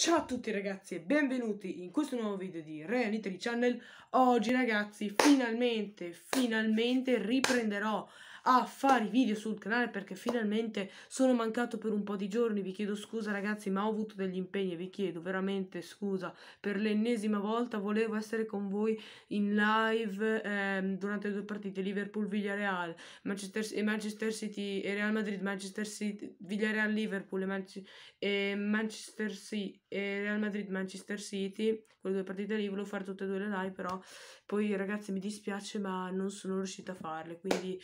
Ciao a tutti ragazzi e benvenuti in questo nuovo video di Real Italy Channel Oggi ragazzi finalmente, finalmente riprenderò a fare i video sul canale perché finalmente sono mancato per un po' di giorni, vi chiedo scusa ragazzi ma ho avuto degli impegni e vi chiedo veramente scusa per l'ennesima volta, volevo essere con voi in live eh, durante le due partite Liverpool-Villareal Manchester, e Manchester City e Real Madrid-Manchester City, Villareal-Liverpool e, Manci e Manchester City e Real Madrid-Manchester City, quelle due partite lì, volevo fare tutte e due le live però poi ragazzi mi dispiace ma non sono riuscita a farle quindi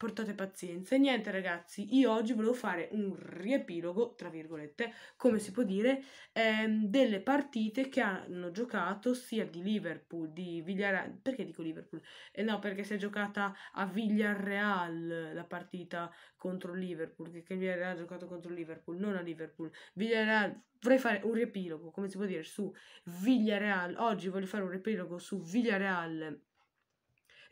portate pazienza. E niente ragazzi, io oggi volevo fare un riepilogo, tra virgolette, come si può dire, ehm, delle partite che hanno giocato sia di Liverpool, di Villarreal, perché dico Liverpool? Eh no, perché si è giocata a Villarreal la partita contro Liverpool, che, che Villarreal ha giocato contro Liverpool, non a Liverpool. Villarreal vorrei fare un riepilogo, come si può dire, su Villarreal. Oggi voglio fare un riepilogo su Villarreal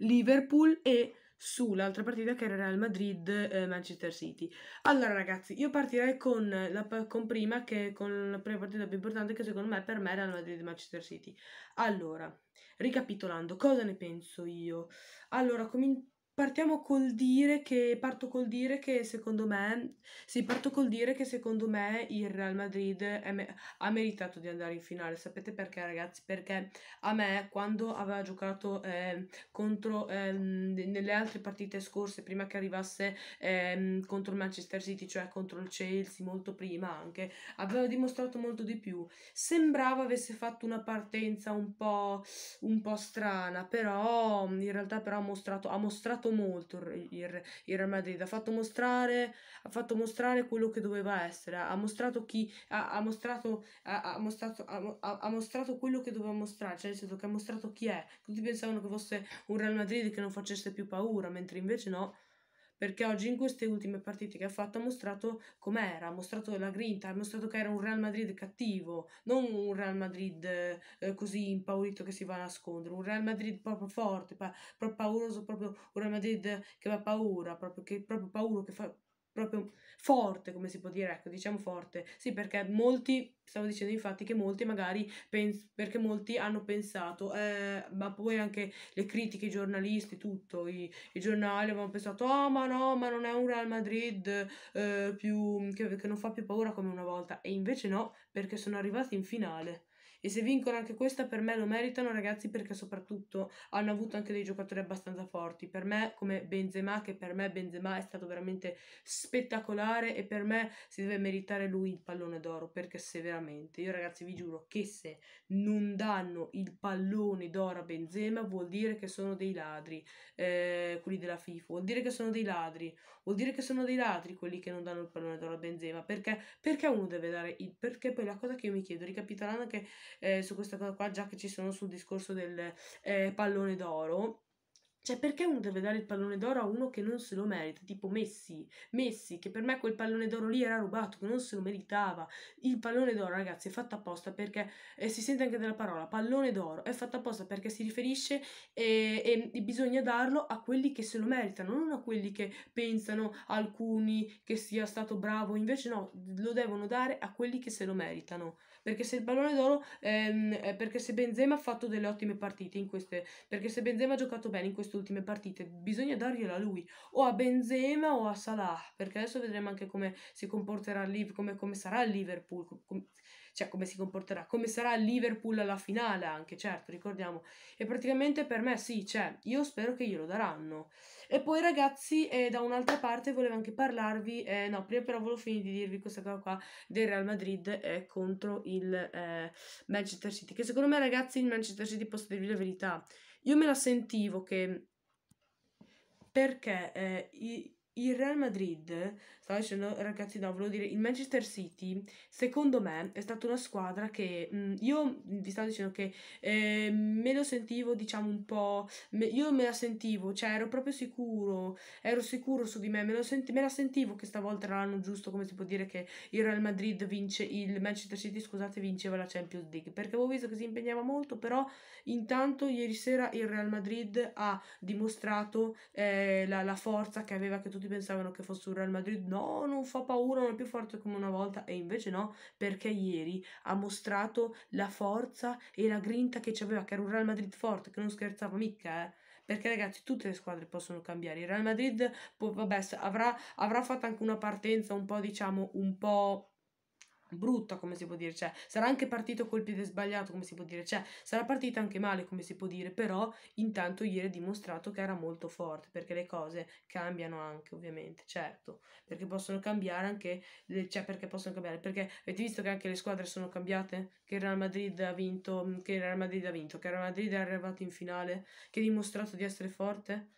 Liverpool e sull'altra partita che era Real Madrid-Manchester eh, City. Allora ragazzi, io partirei con, la, con prima che con la prima partita più importante che secondo me per me era Real Madrid-Manchester City. Allora, ricapitolando, cosa ne penso io? Allora, cominciamo Partiamo col dire che, parto col dire che secondo me, sì, parto col dire che secondo me il Real Madrid me- ha meritato di andare in finale. Sapete perché ragazzi? Perché a me quando aveva giocato eh, contro, eh, nelle altre partite scorse, prima che arrivasse eh, contro il Manchester City, cioè contro il Chelsea, molto prima anche, aveva dimostrato molto di più. Sembrava avesse fatto una partenza un po', un po strana, però in realtà però ha mostrato, ha mostrato fatto molto il, il Real Madrid, ha fatto, mostrare, ha fatto mostrare quello che doveva essere, ha mostrato chi ha, ha mostrato, ha, ha mostrato, ha, mostrato quello che doveva mostrare, cioè nel senso che ha mostrato chi è. Tutti pensavano che fosse un Real Madrid che non facesse più paura, mentre invece no, perché oggi in queste ultime partite che ha fatto ha mostrato com'era, ha mostrato la grinta, ha mostrato che era un Real Madrid cattivo, non un Real Madrid eh, così impaurito che si va a nascondere, un Real Madrid proprio forte, pa- proprio pauroso, proprio un Real Madrid che fa paura, proprio, che, proprio paura, che fa proprio forte, come si può dire, ecco, diciamo forte. Sì, perché molti, stavo dicendo infatti che molti magari, pens- perché molti hanno pensato, eh, ma poi anche le critiche, i giornalisti, tutto, i, i giornali avevano pensato, oh ma no, ma non è un Real Madrid eh, più, che, che non fa più paura come una volta. E invece no, perché sono arrivati in finale. E se vincono anche questa, per me lo meritano, ragazzi, perché soprattutto hanno avuto anche dei giocatori abbastanza forti. Per me, come Benzema, che per me Benzema è stato veramente spettacolare e per me si deve meritare lui il pallone d'oro, perché se veramente, io ragazzi vi giuro che se non danno il pallone d'oro a Benzema vuol dire che sono dei ladri, eh, quelli della FIFA, vuol dire che sono dei ladri, vuol dire che sono dei ladri quelli che non danno il pallone d'oro a Benzema, perché, perché uno deve dare il... perché poi la cosa che io mi chiedo, ricapitolando che eh, su questa cosa qua, già che ci sono sul discorso del eh, pallone d'oro. Cioè, perché uno deve dare il pallone d'oro a uno che non se lo merita? Tipo Messi, Messi, che per me quel pallone d'oro lì era rubato, che non se lo meritava. Il pallone d'oro, ragazzi, è fatto apposta perché eh, si sente anche dalla parola pallone d'oro, è fatto apposta perché si riferisce e, eh, e, bisogna darlo a quelli che se lo meritano, non a quelli che pensano alcuni che sia stato bravo, invece no, lo devono dare a quelli che se lo meritano perché se il pallone d'oro ehm, eh, perché se Benzema ha fatto delle ottime partite in queste perché se Benzema ha giocato bene in queste ultime partite bisogna dargliela a lui o a Benzema o a Salah perché adesso vedremo anche come si comporterà il come, come sarà il Liverpool com, cioè come si comporterà, come sarà il Liverpool alla finale anche, certo, ricordiamo. E praticamente per me sì, cioè, io spero che glielo daranno. E poi ragazzi, eh, da un'altra parte volevo anche parlarvi, eh, no, prima però volevo finire di dirvi questa cosa qua del Real Madrid eh, contro il eh, Manchester City, che secondo me ragazzi il Manchester City, posso dirvi la verità, io me la sentivo che... Perché eh, i, il Real Madrid, stavo dicendo ragazzi, no, volevo dire il Manchester City, secondo me è stata una squadra che mh, io vi stavo dicendo che eh, me lo sentivo, diciamo un po', me, io me la sentivo, cioè ero proprio sicuro, ero sicuro su di me, me, senti, me la sentivo che stavolta era l'anno giusto, come si può dire che il Real Madrid vince, il Manchester City, scusate, vinceva la Champions League, perché avevo visto che si impegnava molto, però intanto ieri sera il Real Madrid ha dimostrato eh, la, la forza che aveva che tutti tutti pensavano che fosse un Real Madrid, no, non fa paura, non è più forte come una volta, e invece no, perché ieri ha mostrato la forza e la grinta che c'aveva, che era un Real Madrid forte, che non scherzava mica, eh. Perché ragazzi, tutte le squadre possono cambiare. Il Real Madrid, può, vabbè, avrà, avrà fatto anche una partenza un po', diciamo, un po' brutta, come si può dire, cioè sarà anche partito col piede sbagliato, come si può dire, cioè sarà partita anche male, come si può dire, però intanto ieri ha dimostrato che era molto forte, perché le cose cambiano anche, ovviamente, certo, perché possono cambiare anche, cioè perché possono cambiare, perché avete visto che anche le squadre sono cambiate, che il Real Madrid ha vinto, che il Real Madrid ha vinto, che il Real Madrid è arrivato in finale, che ha dimostrato di essere forte,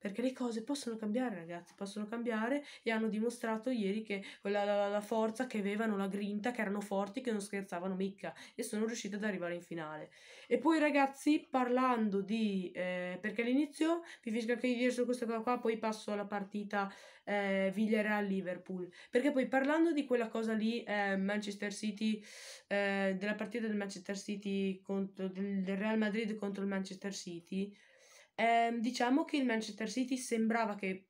perché le cose possono cambiare, ragazzi, possono cambiare e hanno dimostrato ieri che quella, la, la, forza che avevano, la grinta, che erano forti, che non scherzavano mica e sono riuscite ad arrivare in finale. E poi, ragazzi, parlando di... Eh, perché all'inizio vi finisco anche io dire su questa cosa qua, poi passo alla partita eh, Villarreal-Liverpool. Perché poi parlando di quella cosa lì, eh, Manchester City, eh, della partita del Manchester City contro, del Real Madrid contro il Manchester City Ehm, diciamo che il Manchester City sembrava che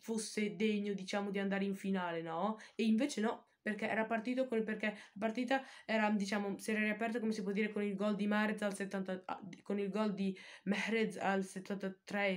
fosse degno, diciamo, di andare in finale, no? E invece no, perché era partito con, perché la partita era, diciamo, si era riaperta, come si può dire, con il gol di Mahrez al 70, ah, con il gol di Mahrez al 73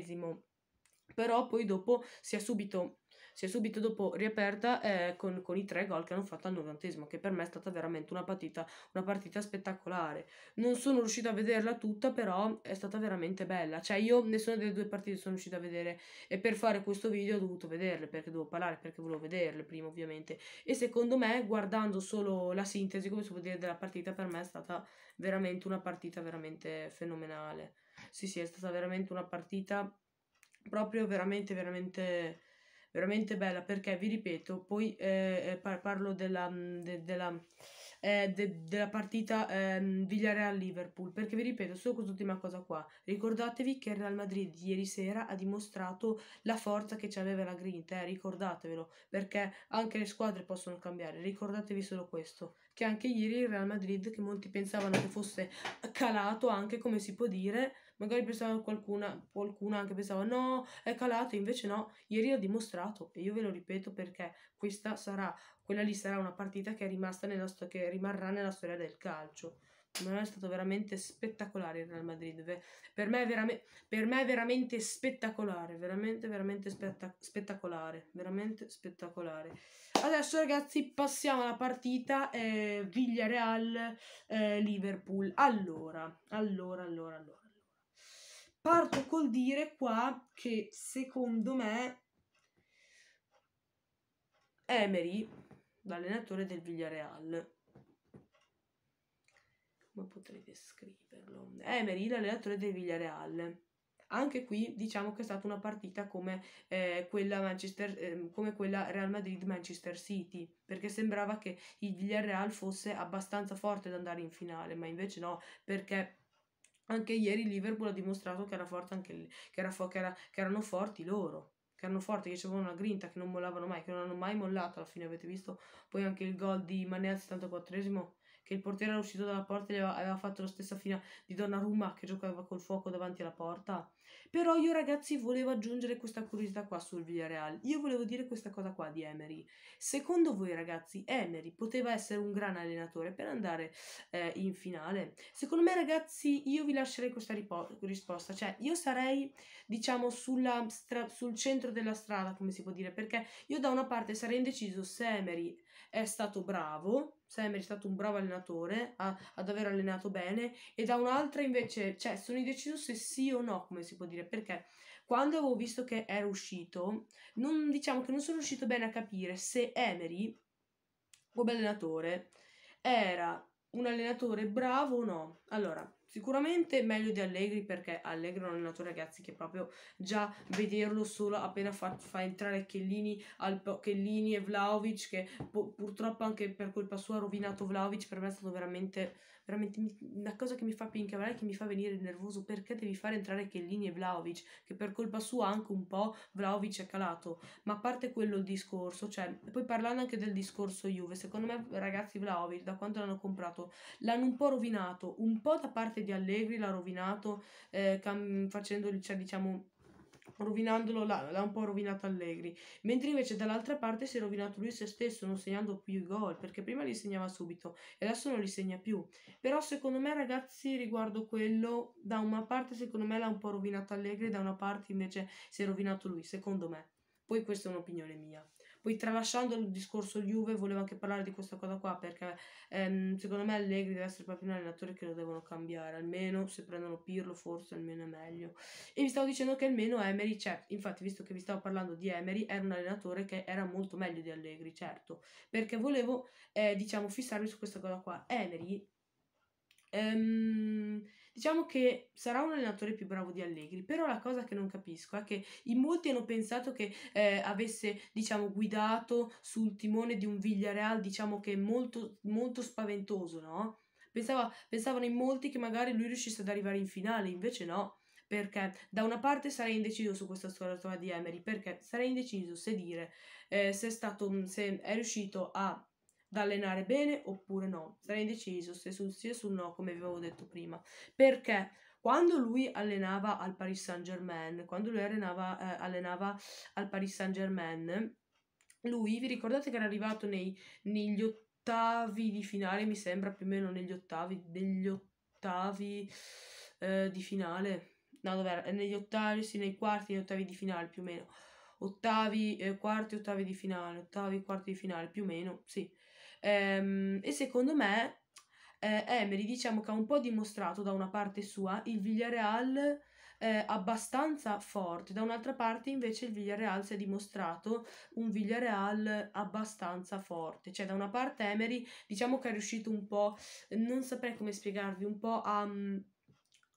però poi dopo si è subito si è subito dopo riaperta eh, con, con, i tre gol che hanno fatto al novantesimo, che per me è stata veramente una partita, una partita spettacolare. Non sono riuscita a vederla tutta, però è stata veramente bella. Cioè, io nessuna delle due partite sono riuscita a vedere e per fare questo video ho dovuto vederle perché dovevo parlare, perché volevo vederle prima ovviamente. E secondo me, guardando solo la sintesi, come si può dire, della partita, per me è stata veramente una partita veramente fenomenale. Sì, sì, è stata veramente una partita proprio veramente, veramente veramente bella perché vi ripeto poi eh, eh par parlo della, mm, de della, eh, de della partita eh, Villareal-Liverpool perché vi ripeto solo quest'ultima cosa qua ricordatevi che il Real Madrid ieri sera ha dimostrato la forza che ci aveva la Grinta eh, ricordatevelo perché anche le squadre possono cambiare ricordatevi solo questo che anche ieri il Real Madrid, che molti pensavano che fosse calato anche, come si può dire, magari pensava qualcuna, qualcuna anche pensava no, è calato, invece no, ieri ha dimostrato, e io ve lo ripeto perché questa sarà, quella lì sarà una partita che, nella, che rimarrà nella storia del calcio. Per me è stato veramente spettacolare il Real Madrid. Per me è, veramente, me è veramente spettacolare, veramente, veramente spettac spettacolare, veramente spettacolare. Adesso ragazzi passiamo alla partita eh, Villareal-Liverpool. Eh, allora, allora, allora, allora. Parto col dire qua che secondo me Emery, l'allenatore del Villareal, come potrei descriverlo? Emery, l'allenatore del Villareal, anche qui diciamo che è stata una partita come, eh, quella, Manchester, eh, come quella Real Madrid-Manchester City, perché sembrava che il Villarreal fosse abbastanza forte da andare in finale, ma invece no, perché anche ieri il Liverpool ha dimostrato che, era forte anche che, era fo- che, era, che erano forti loro che erano forti, che avevano una grinta, che non mollavano mai, che non hanno mai mollato alla fine, avete visto poi anche il gol di Mané al 74esimo che il portiere era uscito dalla porta e aveva, aveva fatto la stessa fine di Donnarumma che giocava col fuoco davanti alla porta. Però io ragazzi volevo aggiungere questa curiosità qua sul Villarreal. Io volevo dire questa cosa qua di Emery. Secondo voi ragazzi Emery poteva essere un gran allenatore per andare eh, in finale? Secondo me ragazzi io vi lascerei questa ripo- risposta. Cioè io sarei diciamo sulla stra- sul centro della strada come si può dire perché io da una parte sarei indeciso se Emery è stato bravo sempre stato un bravo allenatore, a, ad aver allenato bene, e da un'altra invece, cioè, sono indeciso se sì o no, come si può dire, perché quando avevo visto che era uscito, non, diciamo che non sono riuscito bene a capire se Emery, come allenatore, era un allenatore bravo o no. Allora, Sicuramente meglio di Allegri perché Allegri è un allenatore ragazzi che proprio già vederlo solo appena fa, fa entrare Chellini, Alpo, Chiellini e Vlaovic che purtroppo anche per colpa sua ha rovinato Vlaovic per me è stato veramente veramente mi, una cosa che mi fa pincavolare, che mi fa venire nervoso, perché devi fare entrare Chiellini e Vlaovic, che per colpa sua anche un po' Vlaovic è calato, ma a parte quello il discorso, cioè, poi parlando anche del discorso Juve, secondo me ragazzi Vlaovic, da quando l'hanno comprato, l'hanno un po' rovinato, un po' da parte di Allegri l'ha rovinato, eh, cam- facendoli, cioè, diciamo, rovinandolo l'ha un po' rovinato Allegri, mentre invece dall'altra parte si è rovinato lui se stesso non segnando più i gol, perché prima li segnava subito e adesso non li segna più. Però secondo me ragazzi riguardo quello, da una parte secondo me l'ha un po' rovinato Allegri, da una parte invece si è rovinato lui, secondo me. Poi questa è un'opinione mia. Poi tralasciando il discorso Juve volevo anche parlare di questa cosa qua perché ehm, secondo me Allegri deve essere proprio un allenatore che lo devono cambiare, almeno se prendono Pirlo forse almeno è meglio. E vi stavo dicendo che almeno Emery c'è, infatti visto che vi stavo parlando di Emery era un allenatore che era molto meglio di Allegri, certo, perché volevo eh, diciamo fissarmi su questa cosa qua. Emery... Ehm, Diciamo che sarà un allenatore più bravo di Allegri, però la cosa che non capisco è che in molti hanno pensato che eh, avesse, diciamo, guidato sul timone di un Villareal, diciamo che molto, molto spaventoso, no? Pensava, pensavano in molti che magari lui riuscisse ad arrivare in finale, invece no perché da una parte sarei indeciso su questa scuola di Emery, perché sarei indeciso se dire eh, se, è stato, se è riuscito a da allenare bene oppure no. Sarei indeciso se sul sì o sul no, come vi avevo detto prima. Perché quando lui allenava al Paris Saint-Germain, quando lui allenava, eh, allenava al Paris Saint-Germain, lui, vi ricordate che era arrivato nei, negli ottavi di finale, mi sembra, più o meno negli ottavi, negli ottavi eh, di finale? No, dov'era? Eh, negli ottavi, sì, nei quarti, negli ottavi di finale, più o meno. Ottavi, eh, quarti, ottavi di finale, ottavi, quarti di finale, più o meno, sì. Ehm, e secondo me eh, Emery diciamo che ha un po' dimostrato da una parte sua il Villarreal eh, abbastanza forte, da un'altra parte invece il Villarreal si è dimostrato un Villarreal abbastanza forte, cioè da una parte Emery diciamo che è riuscito un po', non saprei come spiegarvi, un po' a... Um,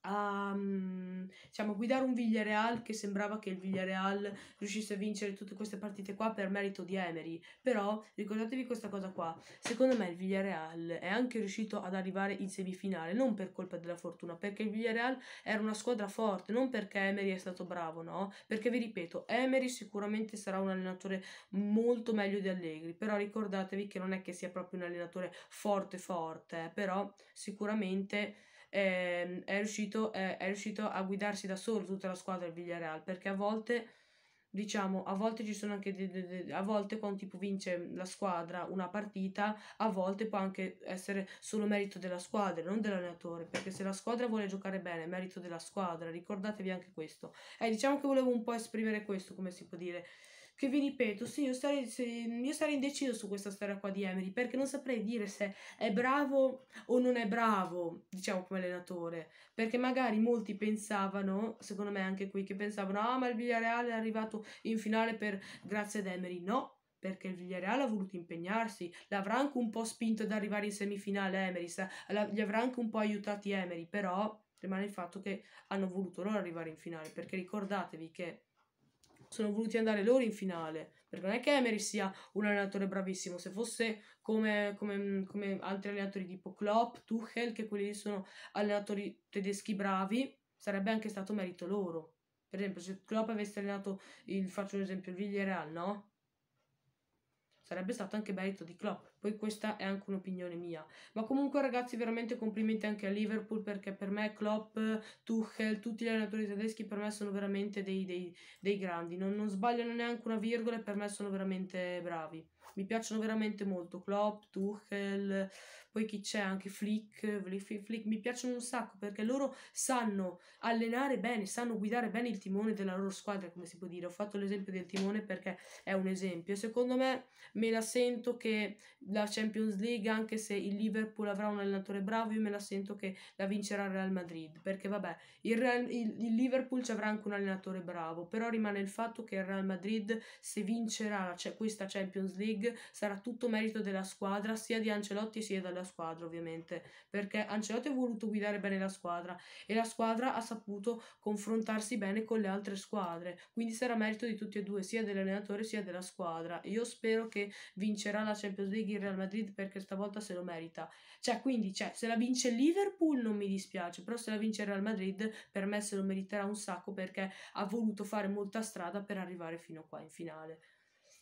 a ehm, diciamo, guidare un Villarreal che sembrava che il Villarreal riuscisse a vincere tutte queste partite qua per merito di Emery però ricordatevi questa cosa qua secondo me il Villarreal è anche riuscito ad arrivare in semifinale non per colpa della fortuna perché il Villarreal era una squadra forte non perché Emery è stato bravo no perché vi ripeto Emery sicuramente sarà un allenatore molto meglio di Allegri però ricordatevi che non è che sia proprio un allenatore forte forte eh. però sicuramente eh, è, riuscito, eh, è riuscito a guidarsi da solo tutta la squadra del Villarreal perché a volte diciamo, a volte ci sono anche de, de, de, a volte quando tipo vince la squadra una partita, a volte può anche essere solo merito della squadra, non dell'allenatore, perché se la squadra vuole giocare bene, è merito della squadra, ricordatevi anche questo. E eh, diciamo che volevo un po' esprimere questo, come si può dire che vi ripeto, sì, io sarei, io sarei indeciso su questa storia qua di Emery, perché non saprei dire se è bravo o non è bravo, diciamo, come allenatore, perché magari molti pensavano, secondo me anche qui, che pensavano, ah, ma il Villarreal è arrivato in finale per grazie ad Emery, no, perché il Villarreal ha voluto impegnarsi, l'avrà anche un po' spinto ad arrivare in semifinale Emery, gli avrà anche un po' aiutati Emery, però rimane il fatto che hanno voluto loro arrivare in finale, perché ricordatevi che sono voluti andare loro in finale. Perché non è che Emery sia un allenatore bravissimo, se fosse come, come, mm, come altri allenatori tipo Klopp, Tuchel, che quelli sono allenatori tedeschi bravi, sarebbe anche stato merito loro. Per esempio, se Klopp avesse allenato, il, faccio un esempio, il Villarreal, no? Sarebbe stato anche merito di Klopp, poi questa è anche un'opinione mia. Ma comunque ragazzi veramente complimenti anche a Liverpool perché per me Klopp, Tuchel, tutti gli allenatori tedeschi per me sono veramente dei, dei, dei grandi. Non, non sbagliano neanche una virgola e per me sono veramente bravi mi piacciono veramente molto Klopp, Tuchel, poi chi c'è anche Flick, Flick mi piacciono un sacco perché loro sanno allenare bene, sanno guidare bene il timone della loro squadra, come si può dire. Ho fatto l'esempio del timone perché è un esempio. Secondo me me la sento che la Champions League, anche se il Liverpool avrà un allenatore bravo, io me la sento che la vincerà il Real Madrid, perché vabbè, il, Real, il, il Liverpool ci avrà anche un allenatore bravo, però rimane il fatto che il Real Madrid se vincerà la, questa Champions League League sarà tutto merito della squadra, sia di Ancelotti sia della squadra ovviamente, perché Ancelotti ha voluto guidare bene la squadra e la squadra ha saputo confrontarsi bene con le altre squadre, quindi sarà merito di tutti e due, sia dell'allenatore sia della squadra. Io spero che vincerà la Champions League il Real Madrid perché stavolta se lo merita. Cioè, quindi, cioè, se la vince Liverpool non mi dispiace, però se la vince il Real Madrid per me se lo meriterà un sacco perché ha voluto fare molta strada per arrivare fino a qua in finale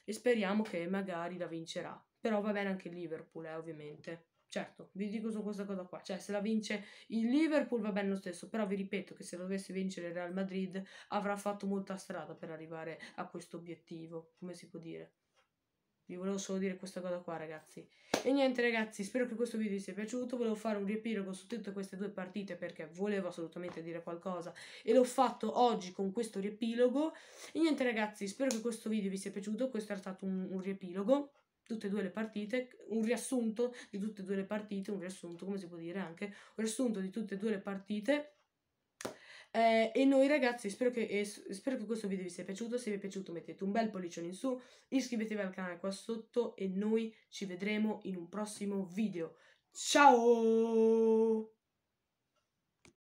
e speriamo che magari la vincerà. Però va bene anche il Liverpool, eh, ovviamente. Certo, vi dico su questa cosa qua, cioè se la vince il Liverpool va bene lo stesso, però vi ripeto che se la dovesse vincere il Real Madrid avrà fatto molta strada per arrivare a questo obiettivo, come si può dire vi volevo solo dire questa cosa qua ragazzi e niente ragazzi spero che questo video vi sia piaciuto volevo fare un riepilogo su tutte queste due partite perché volevo assolutamente dire qualcosa e l'ho fatto oggi con questo riepilogo e niente ragazzi spero che questo video vi sia piaciuto questo è stato un, un riepilogo tutte e due le partite, un riassunto di tutte e due le partite, un riassunto, come si può dire anche, un riassunto di tutte e due le partite eh, e noi ragazzi spero che, eh, spero che questo video vi sia piaciuto, se vi è piaciuto mettete un bel pollicione in su, iscrivetevi al canale qua sotto e noi ci vedremo in un prossimo video. Ciao!